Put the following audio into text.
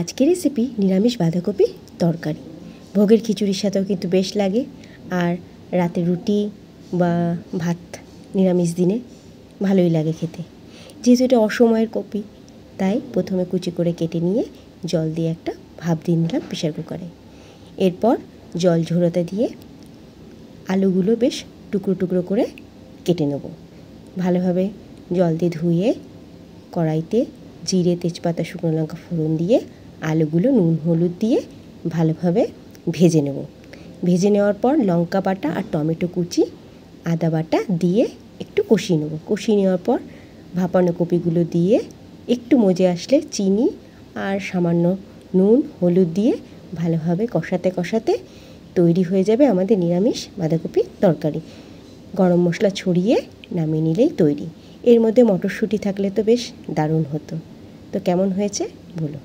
আজকের রেসিপি নিরামিষ বাঁধাকপি তরকারি ভোগের খিচুড়ির সাথেও কিন্তু বেশ লাগে আর রাতে রুটি বা ভাত নিরামিষ দিনে ভালোই লাগে খেতে যেহেতু এটা অসময়ের কপি তাই প্রথমে কুচি করে কেটে নিয়ে জল দিয়ে একটা ভাপ দিয়ে নিলাম প্রেশার কুকারে এরপর জল ঝোড়োতে দিয়ে আলুগুলো বেশ টুকরো টুকরো করে কেটে নেব ভালোভাবে জল দিয়ে ধুয়ে কড়াইতে জিরে তেজপাতা শুকনো লঙ্কা ফোড়ন দিয়ে আলুগুলো নুন হলুদ দিয়ে ভালোভাবে ভেজে নেব ভেজে নেওয়ার পর লঙ্কা বাটা আর টমেটো কুচি আদা বাটা দিয়ে একটু কষিয়ে নেব কষিয়ে নেওয়ার পর ভাপানো কপিগুলো দিয়ে একটু মজে আসলে চিনি আর সামান্য নুন হলুদ দিয়ে ভালোভাবে কষাতে কষাতে তৈরি হয়ে যাবে আমাদের নিরামিষ বাঁধাকপির তরকারি গরম মশলা ছড়িয়ে নামিয়ে নিলেই তৈরি এর মধ্যে মটরশুঁটি থাকলে তো বেশ দারুণ হতো তো কেমন হয়েছে বলো